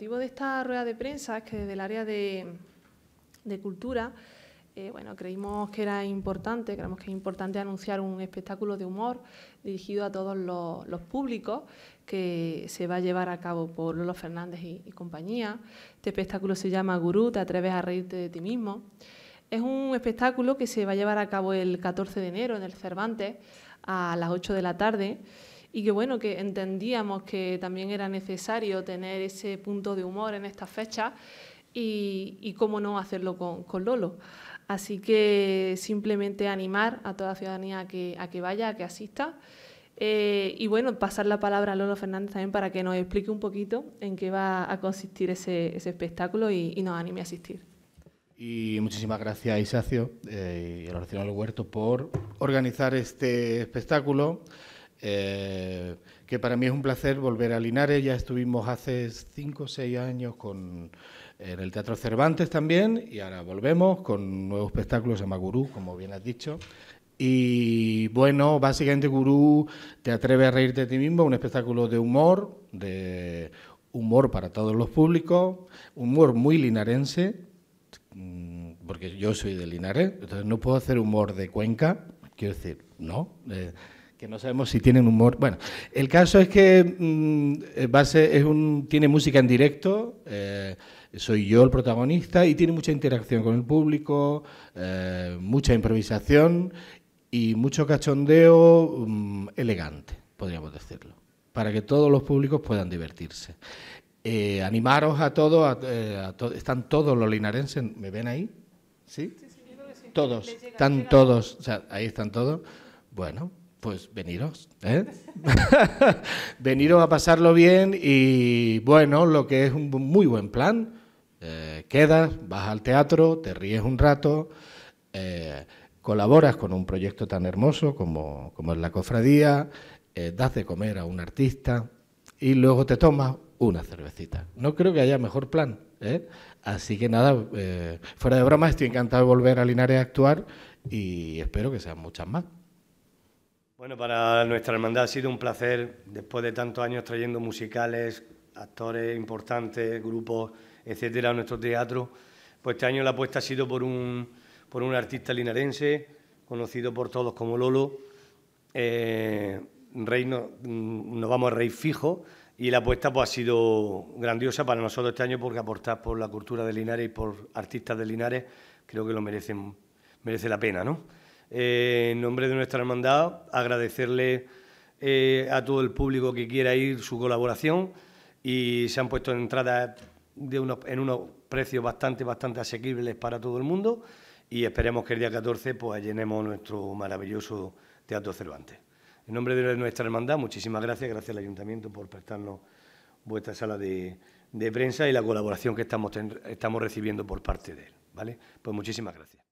motivo de esta rueda de prensa es que desde el área de, cultura, eh, bueno, creímos que era importante, creemos que es importante anunciar un espectáculo de humor dirigido a todos los, públicos que se va a llevar a cabo por Lolo Fernández y, y compañía. Este espectáculo se llama Gurú, te atreves a reírte de ti mismo. Es un espectáculo que se va a llevar a cabo el 14 de enero en el Cervantes a las 8 de la tarde y que bueno, que entendíamos que también era necesario tener ese punto de humor en estas fechas y, cómo no hacerlo con, Lolo. Así que simplemente animar a toda la ciudadanía a que, a que vaya, a que asista. Eh, y bueno, pasar la palabra a Lolo Fernández también para que nos explique un poquito en qué va a consistir ese, ese espectáculo y, nos anime a asistir. Y muchísimas gracias Isacio eh, y a la Huerto por organizar este espectáculo. Eh, que para mí es un placer volver a Linares. Ya estuvimos hace cinco o seis años con, en el Teatro Cervantes también y ahora volvemos con nuevos espectáculos... en Magurú como bien has dicho. Y bueno, básicamente Gurú te atreve a reírte de ti mismo, un espectáculo de humor, de humor para todos los públicos, humor muy linarense, mm, porque yo soy de Linares, entonces no puedo hacer humor de Cuenca, quiero decir, no. Eh, que no sabemos si tienen humor. Bueno, el caso es que Base mm, es un, tiene música en directo, eh, soy yo el protagonista y tiene mucha interacción con el público, eh, mucha improvisación y mucho cachondeo mm, elegante, podríamos decirlo, para que todos los públicos puedan divertirse. Eh, animaros a todos, a, están todos los linarenses, ¿me ven ahí? sí, sí, sí. Todos, están todos, o sea, ahí están todos. Bueno, pues veniros, ¿eh? veniros a pasarlo bien y bueno, lo que es un muy buen plan, eh, quedas, vas al teatro, te ríes un rato, eh, colaboras con un proyecto tan hermoso como, como es la cofradía, das de comer a un artista y luego te tomas una cervecita. No creo que haya mejor plan. Así que nada, fuera de broma, estoy encantado de volver a Linares a actuar y espero que sean muchas más. Bueno, para nuestra hermandad ha sido un placer, después de tantos años trayendo musicales, actores importantes, grupos, etcétera, a nuestro teatro, pues este año la apuesta ha sido por un, artista linarense, conocido por todos como Lolo. Eh, mm, nos vamos a Rey Fijo y la apuesta pues, ha sido grandiosa para nosotros este año porque aportar por la cultura de Linares y por artistas de Linares creo que lo merecen, merece la pena, ¿no? Eh, en nombre de nuestra hermandad, agradecerle eh, a todo el público que quiera ir su colaboración y se han puesto entradas de en unos precios bastante, bastante asequibles para todo el mundo y esperemos que el día 14 pues llenemos nuestro maravilloso Teatro Cervantes. En nombre de nuestra hermandad, muchísimas gracias, gracias al Ayuntamiento por prestarnos vuestra sala de, de prensa y la colaboración que estamos, estamos recibiendo por parte de él. ¿vale? Pues muchísimas gracias.